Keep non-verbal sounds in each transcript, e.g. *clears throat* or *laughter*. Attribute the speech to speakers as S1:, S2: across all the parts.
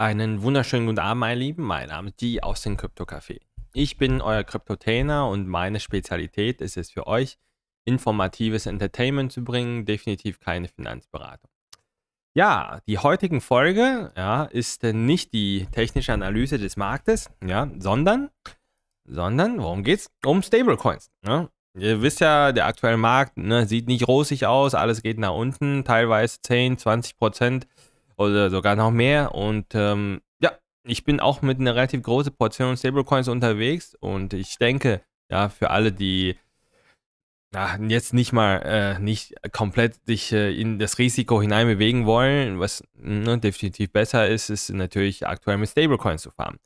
S1: Einen wunderschönen guten Abend, meine Lieben. Mein Name ist Die aus dem Krypto-Café. Ich bin euer Kryptotainer und meine Spezialität ist es für euch, informatives Entertainment zu bringen, definitiv keine Finanzberatung. Ja, die heutige Folge ja, ist nicht die technische Analyse des Marktes, ja, sondern, sondern, worum es? Um Stablecoins. Ne? Ihr wisst ja, der aktuelle Markt ne, sieht nicht rosig aus, alles geht nach unten, teilweise 10, 20 Prozent oder sogar noch mehr. Und ähm, ja, ich bin auch mit einer relativ großen Portion Stablecoins unterwegs und ich denke, ja, für alle, die ja, jetzt nicht mal äh, nicht komplett sich äh, in das Risiko hineinbewegen wollen, was ne, definitiv besser ist, ist natürlich aktuell mit Stablecoins zu fahren.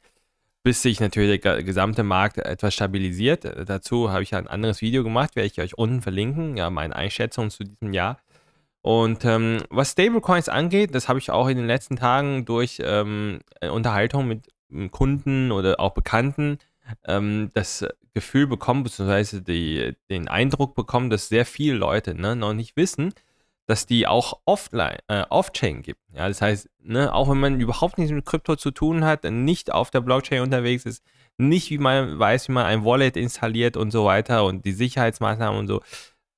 S1: Bis sich natürlich der gesamte Markt etwas stabilisiert. Dazu habe ich ein anderes Video gemacht, werde ich euch unten verlinken, ja, meine Einschätzung zu diesem Jahr. Und ähm, was Stablecoins angeht, das habe ich auch in den letzten Tagen durch ähm, äh, Unterhaltung mit ähm, Kunden oder auch Bekannten ähm, das Gefühl bekommen, beziehungsweise die, den Eindruck bekommen, dass sehr viele Leute ne, noch nicht wissen, dass die auch offline, äh, off-chain gibt. Ja, das heißt, ne, auch wenn man überhaupt nichts mit Krypto zu tun hat, nicht auf der Blockchain unterwegs ist, nicht wie man weiß, wie man ein Wallet installiert und so weiter und die Sicherheitsmaßnahmen und so,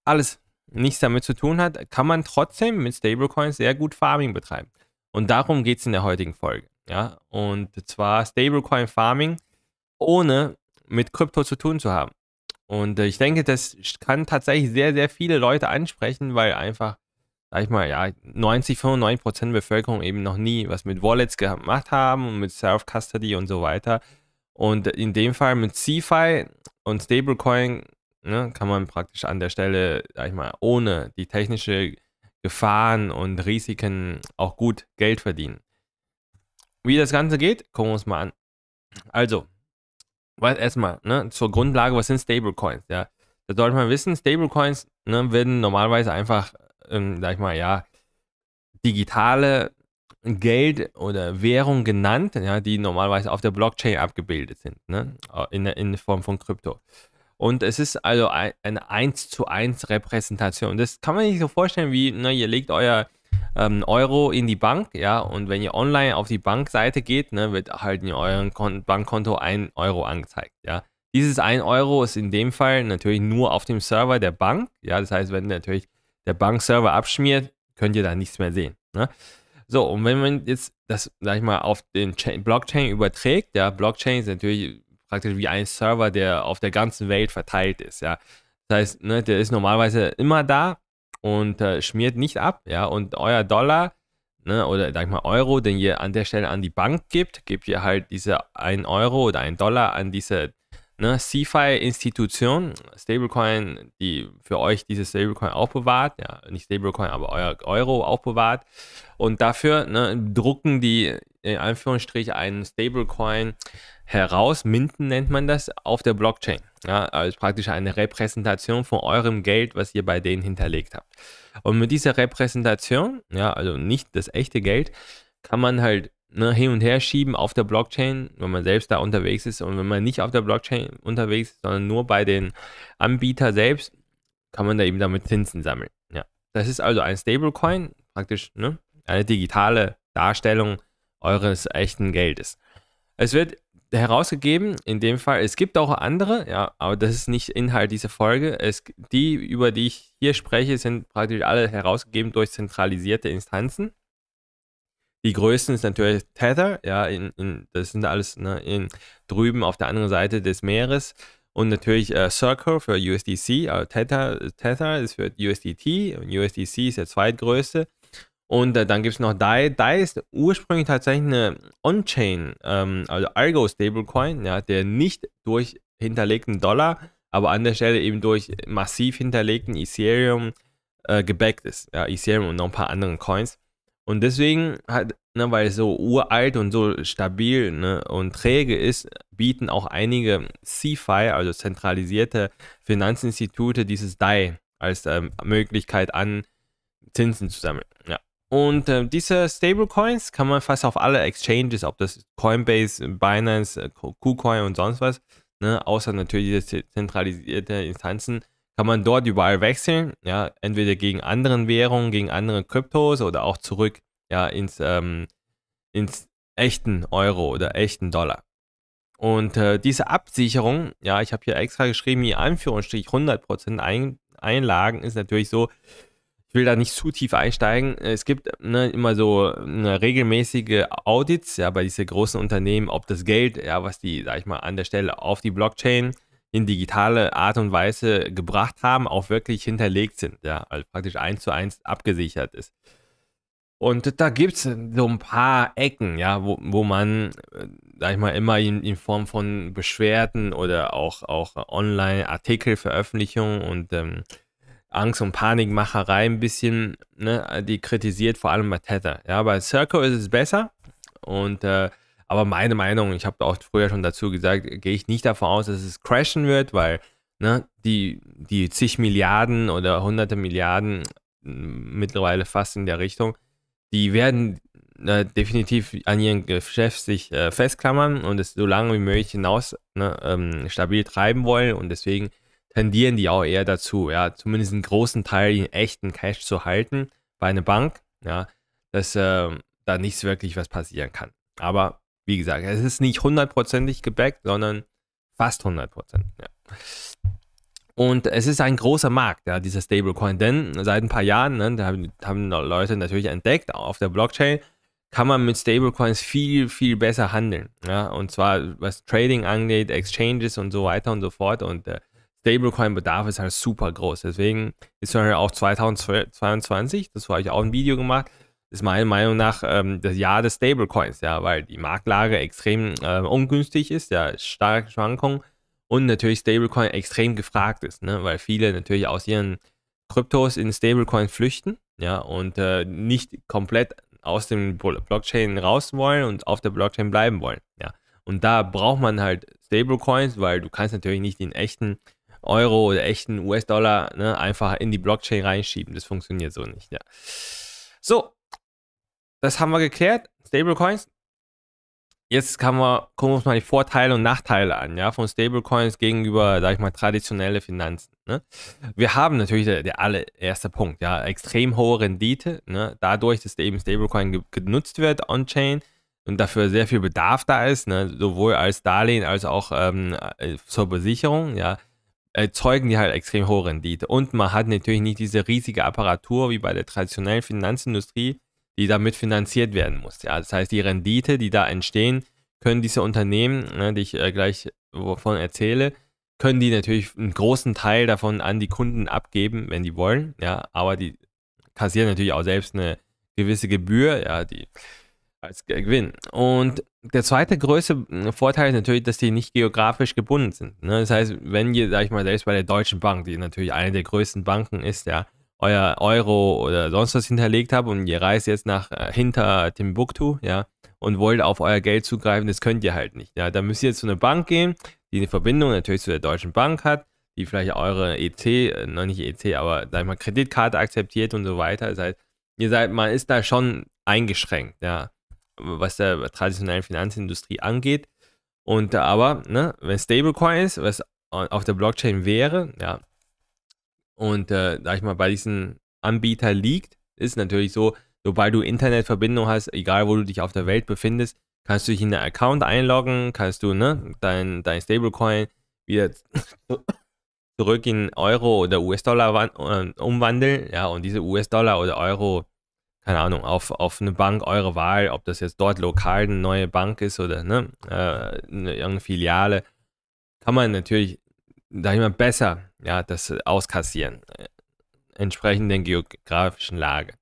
S1: alles nichts damit zu tun hat, kann man trotzdem mit Stablecoins sehr gut Farming betreiben. Und darum geht es in der heutigen Folge. Ja? Und zwar Stablecoin Farming, ohne mit Krypto zu tun zu haben. Und äh, ich denke, das kann tatsächlich sehr, sehr viele Leute ansprechen, weil einfach, sag ich mal, ja, 90, 95 Prozent der Bevölkerung eben noch nie was mit Wallets gemacht haben und mit Self-Custody und so weiter. Und in dem Fall mit CeFi und Stablecoin ne, kann man praktisch an der Stelle, sag ich mal, ohne die technische Gefahren und Risiken auch gut Geld verdienen. Wie das Ganze geht, gucken wir uns mal an. Also, was erstmal, ne, zur Grundlage, was sind Stablecoins? Ja, da sollte man wissen, Stablecoins ne, werden normalerweise einfach, ähm, sag ich mal, ja, digitale Geld oder Währung genannt, ja, die normalerweise auf der Blockchain abgebildet sind, ne, in, in Form von Krypto. Und es ist also eine 1 zu 1 Repräsentation. Das kann man sich so vorstellen, wie ne, ihr legt euer ähm, Euro in die Bank, ja, und wenn ihr online auf die Bankseite geht, ne, wird halt in eurem Kon Bankkonto 1 Euro angezeigt, ja. Dieses 1 Euro ist in dem Fall natürlich nur auf dem Server der Bank, ja, das heißt, wenn natürlich der Bankserver abschmiert, könnt ihr da nichts mehr sehen, ne? So, und wenn man jetzt das, sag ich mal, auf den Blockchain überträgt, ja, Blockchain ist natürlich praktisch wie ein Server, der auf der ganzen Welt verteilt ist, ja. Das heißt, ne, der ist normalerweise immer da und äh, schmiert nicht ab, ja. Und euer Dollar, ne, oder sag mal Euro, den ihr an der Stelle an die Bank gibt, gebt ihr halt diese 1 Euro oder 1 Dollar an diese ne, CeFi-Institution, Stablecoin, die für euch dieses Stablecoin aufbewahrt, ja, nicht Stablecoin, aber euer Euro aufbewahrt. Und dafür ne, drucken die in Anführungsstrich einen Stablecoin heraus, Minden nennt man das, auf der Blockchain. Ja, also praktisch eine Repräsentation von eurem Geld, was ihr bei denen hinterlegt habt. Und mit dieser Repräsentation, ja, also nicht das echte Geld, kann man halt ne, hin und her schieben auf der Blockchain, wenn man selbst da unterwegs ist und wenn man nicht auf der Blockchain unterwegs ist, sondern nur bei den Anbietern selbst, kann man da eben damit Zinsen sammeln. Ja. Das ist also ein Stablecoin, praktisch ne, eine digitale Darstellung eures echten Geldes. Es wird herausgegeben, in dem Fall, es gibt auch andere, ja, aber das ist nicht Inhalt dieser Folge. Es, die, über die ich hier spreche, sind praktisch alle herausgegeben durch zentralisierte Instanzen. Die größten ist natürlich Tether, ja, in, in, das sind alles ne, in, drüben auf der anderen Seite des Meeres. Und natürlich äh, Circle für USDC, also äh, Tether, Tether ist für USDT und USDC ist der zweitgrößte. Und äh, dann gibt es noch DAI. DAI ist ursprünglich tatsächlich eine On-Chain, ähm, also Argo-Stablecoin, ja, der nicht durch hinterlegten Dollar, aber an der Stelle eben durch massiv hinterlegten Ethereum äh, gebackt ist. Ja, Ethereum und noch ein paar anderen Coins. Und deswegen hat, ne, weil es so uralt und so stabil ne, und träge ist, bieten auch einige CFI, also zentralisierte Finanzinstitute, dieses DAI als ähm, Möglichkeit an, Zinsen zu sammeln. Ja. Und äh, diese Stablecoins kann man fast auf alle Exchanges, ob das Coinbase, Binance, KuCoin und sonst was, ne, außer natürlich diese zentralisierte Instanzen, kann man dort überall wechseln, ja, entweder gegen anderen Währungen, gegen andere Kryptos oder auch zurück ja, ins, ähm, ins echten Euro oder echten Dollar. Und äh, diese Absicherung, ja, ich habe hier extra geschrieben, hier Anführungsstrich 100% ein, Einlagen ist natürlich so, ich will da nicht zu tief einsteigen. Es gibt ne, immer so ne, regelmäßige Audits ja, bei diesen großen Unternehmen, ob das Geld, ja, was die, sag ich mal, an der Stelle auf die Blockchain in digitale Art und Weise gebracht haben, auch wirklich hinterlegt sind, ja, also praktisch eins zu eins abgesichert ist. Und da gibt es so ein paar Ecken, ja, wo, wo man, äh, sag ich mal, immer in, in Form von Beschwerden oder auch, auch online artikelveröffentlichungen und ähm, Angst- und Panikmacherei ein bisschen, ne, die kritisiert, vor allem bei Tether. Ja, bei Circle ist es besser und äh, aber meine Meinung, ich habe auch früher schon dazu gesagt, gehe ich nicht davon aus, dass es crashen wird, weil ne, die, die zig Milliarden oder hunderte Milliarden hm, mittlerweile fast in der Richtung, die werden äh, definitiv an ihren Geschäft sich äh, festklammern und es so lange wie möglich hinaus ne, ähm, stabil treiben wollen und deswegen tendieren die auch eher dazu, ja, zumindest einen großen Teil in echten Cash zu halten bei einer Bank, ja, dass äh, da nichts wirklich was passieren kann. Aber wie gesagt, es ist nicht hundertprozentig gebackt, sondern fast hundertprozentig. Ja. Und es ist ein großer Markt, ja, dieser Stablecoin. Denn seit ein paar Jahren, ne, da haben Leute natürlich entdeckt, auf der Blockchain kann man mit Stablecoins viel, viel besser handeln. Ja. Und zwar was Trading angeht, Exchanges und so weiter und so fort. Und äh, Stablecoin-Bedarf ist halt super groß. Deswegen ist ja auch 2022, das war ich auch ein Video gemacht, ist meiner Meinung nach ähm, das Jahr des Stablecoins, ja, weil die Marktlage extrem äh, ungünstig ist, ja, starke Schwankungen und natürlich Stablecoin extrem gefragt ist, ne, weil viele natürlich aus ihren Kryptos in Stablecoin flüchten, ja, und äh, nicht komplett aus dem Blockchain raus wollen und auf der Blockchain bleiben wollen, ja. Und da braucht man halt Stablecoins, weil du kannst natürlich nicht den echten Euro oder echten US-Dollar ne, einfach in die Blockchain reinschieben. Das funktioniert so nicht, ja. So, das haben wir geklärt. Stablecoins. Jetzt kann man, gucken wir uns mal die Vorteile und Nachteile an, ja, von Stablecoins gegenüber, sag ich mal, traditionelle Finanzen. Ne? Wir haben natürlich der, der allererste Punkt, ja, extrem hohe Rendite, ne? dadurch, dass eben Stablecoin ge genutzt wird on-chain und dafür sehr viel Bedarf da ist, ne? sowohl als Darlehen als auch ähm, äh, zur Besicherung, ja, erzeugen die halt extrem hohe Rendite. Und man hat natürlich nicht diese riesige Apparatur wie bei der traditionellen Finanzindustrie, die damit finanziert werden muss. Ja, das heißt, die Rendite, die da entstehen, können diese Unternehmen, ne, die ich äh, gleich wovon erzähle, können die natürlich einen großen Teil davon an die Kunden abgeben, wenn die wollen. Ja, aber die kassieren natürlich auch selbst eine gewisse Gebühr, ja, die als Gewinn. Und der zweite größte hm, Vorteil ist natürlich, dass die nicht geografisch gebunden sind. Ne? Das heißt, wenn ihr, sag ich mal, selbst bei der Deutschen Bank, die natürlich eine der größten Banken ist, ja, euer Euro oder sonst was hinterlegt habt und ihr reist jetzt nach äh, hinter Timbuktu, ja, und wollt auf euer Geld zugreifen, das könnt ihr halt nicht. Ja, da müsst ihr jetzt zu einer Bank gehen, die eine Verbindung natürlich zu der Deutschen Bank hat, die vielleicht eure EC, äh, noch nicht EC, aber sag mal Kreditkarte akzeptiert und so weiter. Das heißt, ihr seid, man ist da schon eingeschränkt, ja, was der traditionellen Finanzindustrie angeht. Und aber, ne, wenn Stablecoin ist, was auf der Blockchain wäre, ja, und äh, sag ich mal, bei diesen Anbietern liegt, ist natürlich so, sobald du Internetverbindung hast, egal wo du dich auf der Welt befindest, kannst du dich in den Account einloggen, kannst du ne, dein, dein Stablecoin wieder *coughs* zurück in Euro oder US-Dollar ähm, umwandeln. Ja, und diese US-Dollar oder Euro, keine Ahnung, auf, auf eine Bank eure Wahl, ob das jetzt dort lokal eine neue Bank ist oder ne, äh, eine, irgendeine Filiale, kann man natürlich da jemand besser ja, das auskassieren, äh, entsprechend der geografischen Lage.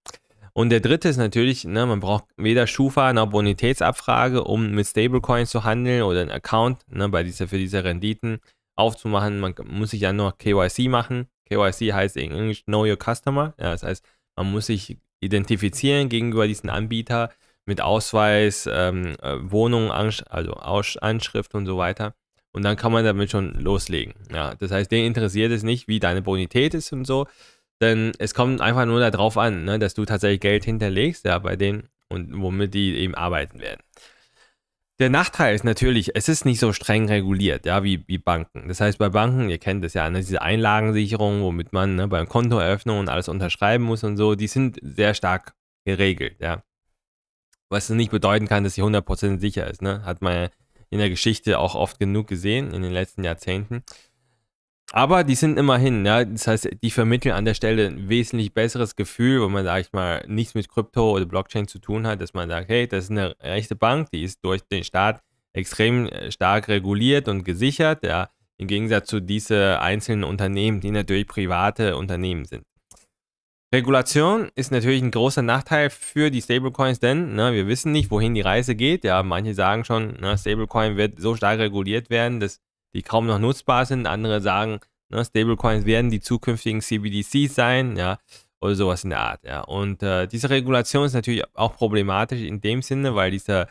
S1: Und der dritte ist natürlich, ne, man braucht weder Schufa noch Bonitätsabfrage, um mit Stablecoins zu handeln oder einen Account ne, bei dieser, für diese Renditen aufzumachen. Man muss sich ja nur KYC machen. KYC heißt in Englisch Know Your Customer. Ja, das heißt, man muss sich identifizieren gegenüber diesen Anbieter mit Ausweis, ähm, äh, Wohnung, also Anschrift und so weiter. Und dann kann man damit schon loslegen. Ja, das heißt, den interessiert es nicht, wie deine Bonität ist und so. Denn es kommt einfach nur darauf an, ne, dass du tatsächlich Geld hinterlegst, ja, bei denen und womit die eben arbeiten werden. Der Nachteil ist natürlich, es ist nicht so streng reguliert, ja, wie, wie Banken. Das heißt, bei Banken, ihr kennt das ja, ne, diese Einlagensicherung, womit man ne, beim Kontoeröffnung und alles unterschreiben muss und so, die sind sehr stark geregelt, ja. Was nicht bedeuten kann, dass sie 100% sicher ist, ne? Hat man ja in der Geschichte auch oft genug gesehen, in den letzten Jahrzehnten. Aber die sind immerhin, ja, das heißt, die vermitteln an der Stelle ein wesentlich besseres Gefühl, wo man, sag ich mal, nichts mit Krypto oder Blockchain zu tun hat, dass man sagt, hey, das ist eine rechte Bank, die ist durch den Staat extrem äh, stark reguliert und gesichert, ja, im Gegensatz zu diesen einzelnen Unternehmen, die natürlich private Unternehmen sind. Regulation ist natürlich ein großer Nachteil für die Stablecoins, denn ne, wir wissen nicht, wohin die Reise geht. Ja, manche sagen schon, ne, Stablecoin wird so stark reguliert werden, dass die kaum noch nutzbar sind. Andere sagen, ne, Stablecoins werden die zukünftigen CBDCs sein, ja, oder sowas in der Art. Ja. Und äh, diese Regulation ist natürlich auch problematisch in dem Sinne, weil diese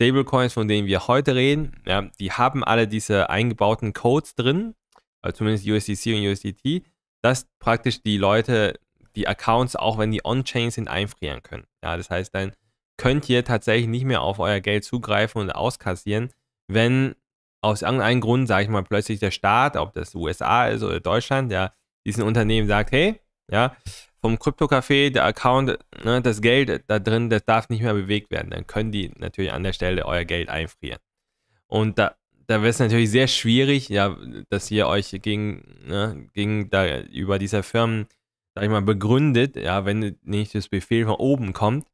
S1: Stablecoins, von denen wir heute reden, ja, die haben alle diese eingebauten Codes drin, also zumindest USDC und USDT, dass praktisch die Leute die Accounts, auch wenn die on-chain sind, einfrieren können. Ja, das heißt, dann könnt ihr tatsächlich nicht mehr auf euer Geld zugreifen und auskassieren, wenn aus irgendeinem Grund, sage ich mal, plötzlich der Staat, ob das USA ist oder Deutschland, ja, diesen Unternehmen sagt, hey, ja, vom Krypto-Café, der Account, ne, das Geld da drin, das darf nicht mehr bewegt werden. Dann können die natürlich an der Stelle euer Geld einfrieren. Und da, da wäre es natürlich sehr schwierig, ja, dass ihr euch gegen, ne, gegen da über dieser Firmen sag ich mal, begründet, ja, wenn nicht das Befehl von oben kommt,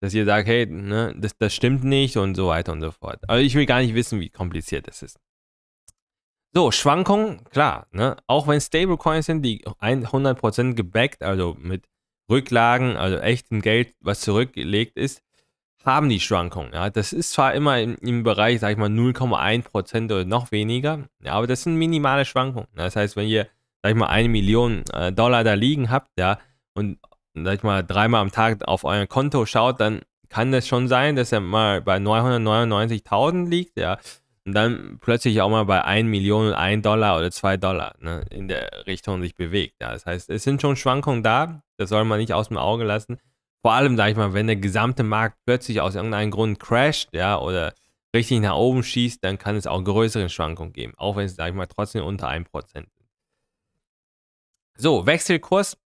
S1: dass ihr sagt, hey, ne, das, das stimmt nicht und so weiter und so fort. Aber also ich will gar nicht wissen, wie kompliziert das ist. So, Schwankungen, klar, ne? auch wenn Stablecoins sind, die 100% gebackt, also mit Rücklagen, also echtem Geld, was zurückgelegt ist, haben die Schwankungen. Ja? Das ist zwar immer im, im Bereich, sag ich mal, 0,1% oder noch weniger, ja, aber das sind minimale Schwankungen. Ne? Das heißt, wenn ihr sag ich mal, eine Million äh, Dollar da liegen habt, ja, und sag ich mal, dreimal am Tag auf euer Konto schaut, dann kann das schon sein, dass er mal bei 999.000 liegt, ja, und dann plötzlich auch mal bei 1 Million und 1 Dollar oder 2 Dollar ne, in der Richtung sich bewegt. Ja. Das heißt, es sind schon Schwankungen da, das soll man nicht aus dem Auge lassen. Vor allem, sage ich mal, wenn der gesamte Markt plötzlich aus irgendeinem Grund crasht, ja, oder richtig nach oben schießt, dann kann es auch größere Schwankungen geben, auch wenn es, sage ich mal, trotzdem unter 1% so, Wechselkurs,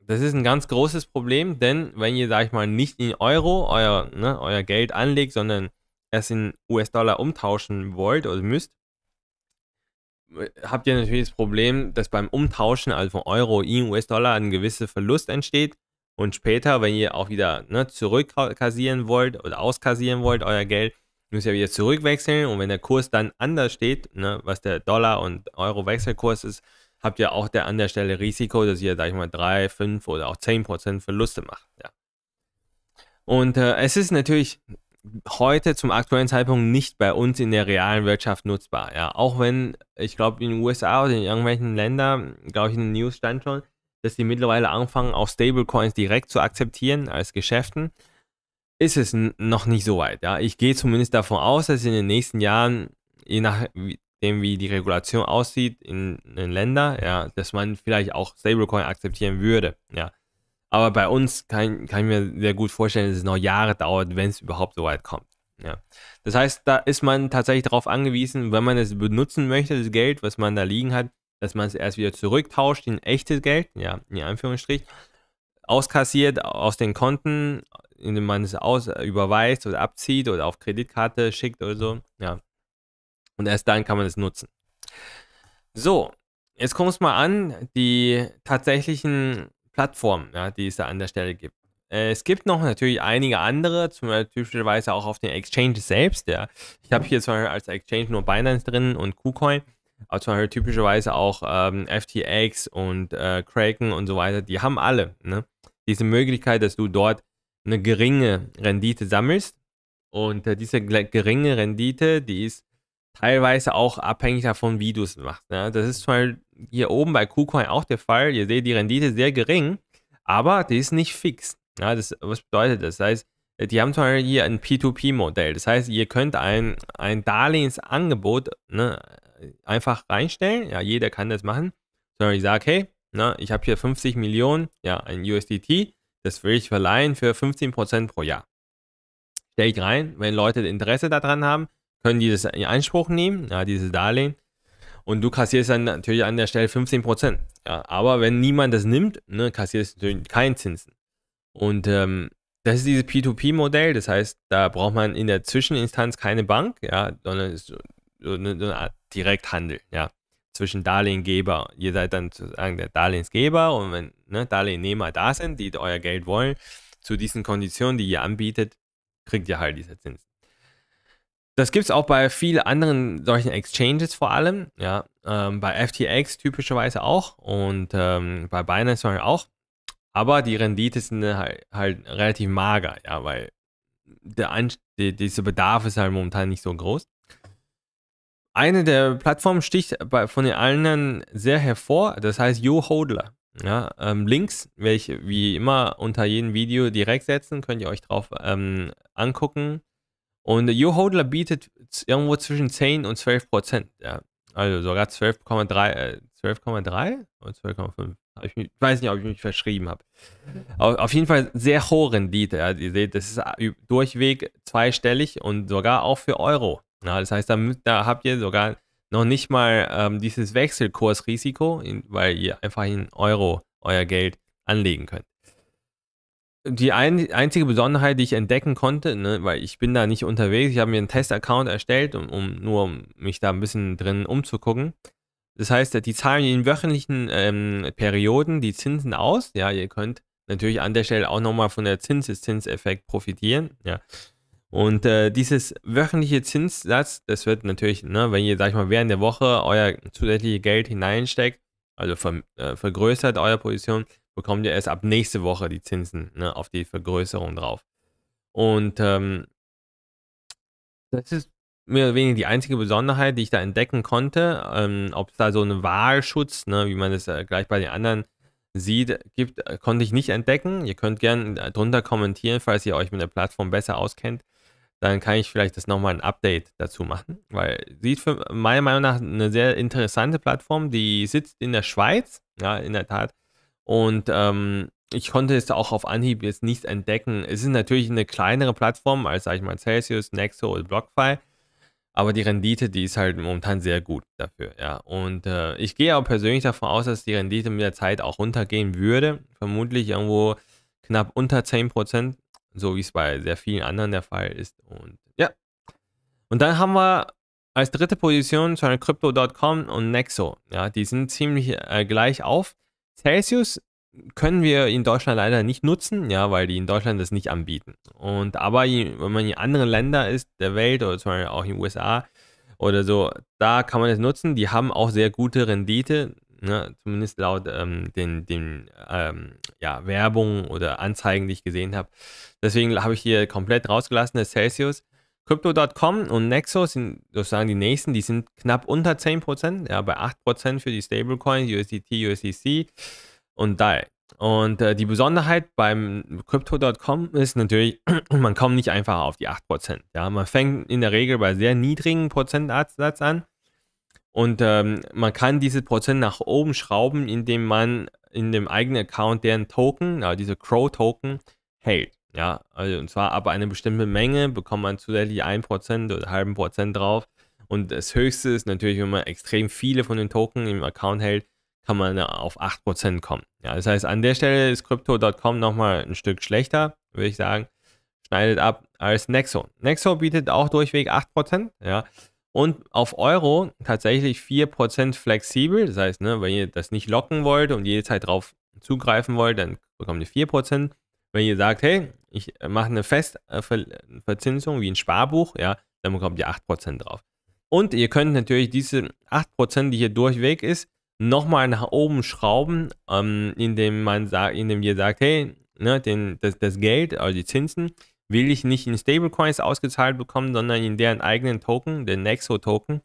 S1: das ist ein ganz großes Problem, denn wenn ihr, sag ich mal, nicht in Euro euer, ne, euer Geld anlegt, sondern es in US-Dollar umtauschen wollt oder müsst, habt ihr natürlich das Problem, dass beim Umtauschen, also von Euro in US-Dollar, ein gewisser Verlust entsteht. Und später, wenn ihr auch wieder ne, zurückkassieren wollt oder auskassieren wollt, euer Geld, müsst ihr wieder zurückwechseln. Und wenn der Kurs dann anders steht, ne, was der Dollar- und Euro-Wechselkurs ist, habt ihr auch der, an der Stelle Risiko, dass ihr, sag ich mal, 3, 5 oder auch 10% Verluste macht. Ja. Und äh, es ist natürlich heute zum aktuellen Zeitpunkt nicht bei uns in der realen Wirtschaft nutzbar. Ja. Auch wenn, ich glaube, in den USA oder in irgendwelchen Ländern, glaube ich, in den News stand schon, dass die mittlerweile anfangen, auch Stablecoins direkt zu akzeptieren als Geschäften, ist es noch nicht so weit. Ja. Ich gehe zumindest davon aus, dass in den nächsten Jahren, je nach dem, wie die Regulation aussieht in, den Ländern, ja, dass man vielleicht auch Stablecoin akzeptieren würde, ja. Aber bei uns kann, kann ich mir sehr gut vorstellen, dass es noch Jahre dauert, wenn es überhaupt so weit kommt. Ja. Das heißt, da ist man tatsächlich darauf angewiesen, wenn man es benutzen möchte, das Geld, was man da liegen hat, dass man es erst wieder zurücktauscht in echtes Geld, ja, in Anführungsstrich, auskassiert aus den Konten, indem man es aus überweist oder abzieht oder auf Kreditkarte schickt oder so. Ja. Und erst dann kann man es nutzen. So, jetzt gucken wir uns mal an, die tatsächlichen Plattformen, ja, die es da an der Stelle gibt. Äh, es gibt noch natürlich einige andere, zum Beispiel typischerweise auch auf den Exchanges selbst. Ja. Ich habe hier zum Beispiel als Exchange nur Binance drin und KuCoin, aber zum Beispiel typischerweise auch ähm, FTX und äh, Kraken und so weiter. Die haben alle ne? diese Möglichkeit, dass du dort eine geringe Rendite sammelst. Und äh, diese geringe Rendite, die ist teilweise auch abhängig davon, wie du es machst. Ne? Das ist zwar hier oben bei KuCoin auch der Fall. Ihr seht die Rendite sehr gering, aber die ist nicht fix. Ja, das, was bedeutet das? Das heißt, die haben zum Beispiel hier ein P2P-Modell. Das heißt, ihr könnt ein, ein Darlehensangebot ne, einfach reinstellen. Ja, jeder kann das machen. Sondern ich sage, hey, ne, ich habe hier 50 Millionen, ja, ein USDT, das will ich verleihen für 15% pro Jahr. Stelle ich rein, wenn Leute Interesse daran haben, können die das in Anspruch nehmen, ja, dieses Darlehen. Und du kassierst dann natürlich an der Stelle 15%. Ja, aber wenn niemand das nimmt, ne, kassierst du natürlich keinen Zinsen. Und ähm, das ist dieses P2P-Modell, das heißt, da braucht man in der Zwischeninstanz keine Bank, ja, sondern so eine, so eine Art Direkthandel, ja, zwischen Darlehengeber. Ihr seid dann sozusagen der Darlehensgeber und wenn ne, Darlehennehmer da sind, die euer Geld wollen, zu diesen Konditionen, die ihr anbietet, kriegt ihr halt diese Zinsen. Das gibt es auch bei vielen anderen solchen Exchanges vor allem. Ja, ähm, bei FTX typischerweise auch und ähm, bei Binance auch. Aber die Rendite sind halt, halt relativ mager, ja, weil der die, dieser Bedarf ist halt momentan nicht so groß. Eine der Plattformen sticht bei, von den anderen sehr hervor, das heißt YoHodler. Ja, ähm, Links werde ich wie immer unter jedem Video direkt setzen, könnt ihr euch drauf ähm, angucken. Und der U-Hodler bietet irgendwo zwischen 10 und 12 Prozent. Ja. Also sogar 12,3 äh, 12 oder 12,5. Ich weiß nicht, ob ich mich verschrieben habe. Auf jeden Fall sehr hohe Rendite. Ja. Ihr seht, das ist äh, durchweg zweistellig und sogar auch für Euro. Ja, das heißt, da, da, habt ihr sogar noch nicht mal ähm, dieses Wechselkursrisiko, in, weil ihr einfach in Euro euer Geld anlegen könnt die ein, einzige Besonderheit, die ich entdecken konnte, ne, weil ich bin da nicht unterwegs, ich habe mir einen Test-Account erstellt, um, um, nur mich da ein bisschen drin umzugucken. Das heißt, die zahlen in wöchentlichen ähm, Perioden die Zinsen aus. Ja, ihr könnt natürlich an der Stelle auch nochmal von der Zinseszinseffekt profitieren. Ja. Und äh, dieses wöchentliche Zinssatz, das wird natürlich, ne, wenn ihr, sag ich mal, während der Woche euer zusätzliches Geld hineinsteckt, also ver, äh, vergrößert eure Position, bekommt ihr erst ab nächste Woche die Zinsen ne, auf die Vergrößerung drauf. Und ähm, das ist mehr oder weniger die einzige Besonderheit, die ich da entdecken konnte. Ähm, Ob es da so einen Wahlschutz, ne, wie man es äh, gleich bei den anderen sieht, gibt, äh, konnte ich nicht entdecken. Ihr könnt gerne äh, drunter kommentieren, falls ihr euch mit der Plattform besser auskennt. Dann kann ich vielleicht das nochmal ein Update dazu machen, weil sieht für meiner Meinung nach eine sehr interessante Plattform, die sitzt in der Schweiz, ja, in der Tat und ähm, ich konnte es auch auf Anhieb jetzt nicht entdecken. Es ist natürlich eine kleinere Plattform als, sag ich mal, Celsius, Nexo oder BlockFi. Aber die Rendite, die ist halt momentan sehr gut dafür, ja. Und äh, ich gehe aber persönlich davon aus, dass die Rendite mit der Zeit auch runtergehen würde. Vermutlich irgendwo knapp unter 10%, so wie es bei sehr vielen anderen der Fall ist. Und ja. Und dann haben wir als dritte Position schon Crypto.com und Nexo. Ja, die sind ziemlich äh, gleich auf. Celsius können wir in Deutschland leider nicht nutzen, ja, weil die in Deutschland das nicht anbieten. Und aber wenn man in anderen Ländern ist der Welt oder zum Beispiel auch in den USA oder so, da kann man es nutzen. Die haben auch sehr gute Rendite, ne, zumindest laut ähm, den, den ähm, ja, Werbung oder Anzeigen, die ich gesehen habe. Deswegen habe ich hier komplett rausgelassen, das Celsius. Crypto.com und Nexo sind sozusagen die nächsten, die sind knapp unter 10%, ja, bei 8% für die Stablecoins, USDT, USDC und DAI. Und äh, die Besonderheit beim Crypto.com ist natürlich, *clears throat* man kommt nicht einfach auf die 8%. Ja? Man fängt in der Regel bei sehr niedrigen Prozentsatz an und ähm, man kann diese Prozent nach oben schrauben, indem man in dem eigenen Account deren Token, also diese Crow-Token, hält. Ja, also und zwar ab einer bestimmten Menge bekommt man zusätzlich 1% oder halben Prozent drauf. Und das Höchste ist natürlich, wenn man extrem viele von den Token im Account hält, kann man auf 8% kommen. Ja, das heißt, an der Stelle ist Crypto.com nochmal ein Stück schlechter, würde ich sagen. Schneidet ab als Nexo. Nexo bietet auch durchweg 8%, ja. Und auf Euro tatsächlich 4% flexibel. Das heißt, ne, wenn ihr das nicht locken wollt und jederzeit drauf zugreifen wollt, dann bekommt ihr 4%. Wenn ihr sagt, hey, ich mache eine Festverzinsung äh, wie ein Sparbuch, ja, dann bekommt ihr 8% drauf. Und ihr könnt natürlich diese 8%, die hier durchweg ist, nochmal nach oben schrauben, ähm, indem man sagt, indem ihr sagt, hey, ne, den, das, das Geld, also die Zinsen, will ich nicht in Stablecoins ausgezahlt bekommen, sondern in deren eigenen Token, den Nexo-Token,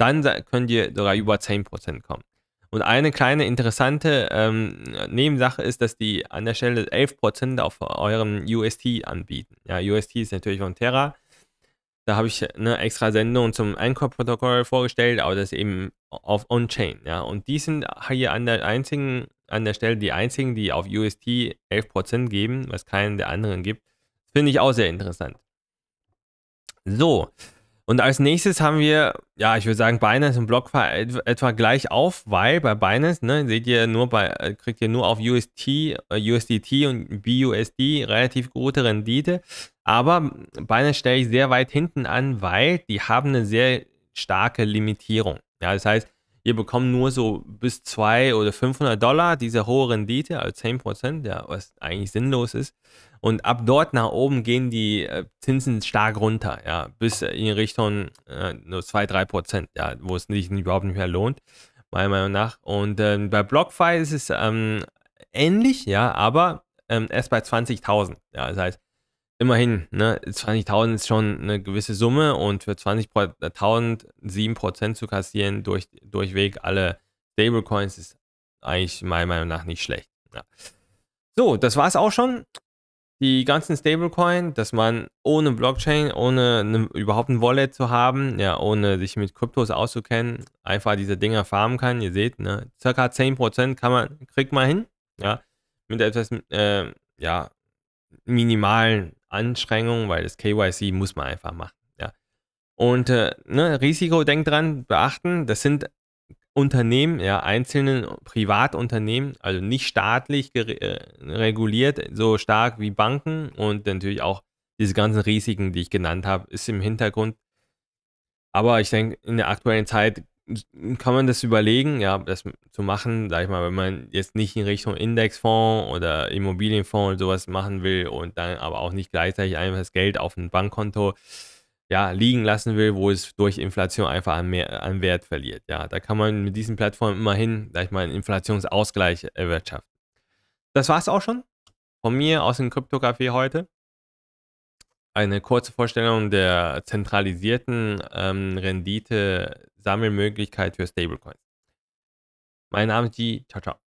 S1: dann könnt ihr sogar über 10% kommen. Und eine kleine interessante ähm, Nebensache ist, dass die an der Stelle 11% auf eurem UST anbieten. Ja, UST ist natürlich von Terra. Da habe ich eine extra Sendung zum Anchor-Protokoll vorgestellt, aber das ist eben auf On-Chain. Ja. Und die sind hier an der einzigen, an der Stelle die einzigen, die auf UST 11% geben, was keinen der anderen gibt. Finde ich auch sehr interessant. So, und als nächstes haben wir, ja, ich würde sagen, Binance und BlockFi etwa gleich auf, weil bei Binance, ne, seht ihr nur bei, äh, kriegt ihr nur auf UST, äh, USDT und BUSD relativ gute Rendite. Aber Binance stelle ich sehr weit hinten an, weil die haben eine sehr starke Limitierung. Ja, das heißt, wir bekommen nur so bis 2 oder 500 Dollar diese hohe Rendite, also 10%, ja, was eigentlich sinnlos ist. Und ab dort nach oben gehen die äh, Zinsen stark runter, ja, bis in Richtung äh, nur 2, 3%, ja, wo es sich überhaupt nicht mehr lohnt, meiner Meinung nach. Und ähm, bei BlockFi ist es ähm, ähnlich, ja, aber ähm, erst bei 20.000. Ja, das heißt, immerhin, ne, 20.000 ist schon eine gewisse Summe und für 20.000 7% äh, zu kassieren durch, durchweg alle Stablecoins ist eigentlich meiner Meinung nach nicht schlecht. Ja. So, das war es auch schon. Die ganzen Stablecoin, dass man ohne Blockchain, ohne eine, überhaupt ein Wallet zu haben, ja, ohne sich mit Kryptos auszukennen, einfach diese Dinger farmen kann. Ihr seht, ne, circa 10% kann man, kriegt man hin, ja, mit etwas, äh, ja, minimalen Anstrengung, weil das KYC muss man einfach machen. Ja. Und äh, ne, Risiko, denkt dran, beachten, das sind Unternehmen, ja, einzelnen Privatunternehmen, also nicht staatlich äh, reguliert, so stark wie Banken und natürlich auch diese ganzen Risiken, die ich genannt habe, ist im Hintergrund. Aber ich denke, in der aktuellen Zeit kann man das überlegen, ja, das zu machen, sag ich mal, wenn man jetzt nicht in Richtung Indexfonds oder Immobilienfonds und sowas machen will und dann aber auch nicht gleichzeitig einfach das Geld auf ein Bankkonto ja, liegen lassen will, wo es durch Inflation einfach an, mehr, an Wert verliert. Ja, da kann man mit diesen Plattformen immerhin, sag ich mal, einen Inflationsausgleich erwirtschaften. Das war es auch schon von mir aus dem Kryptocafé heute eine kurze Vorstellung der zentralisierten ähm, Rendite Sammelmöglichkeit für Stablecoins. Mein Name ist G. Ciao, ciao.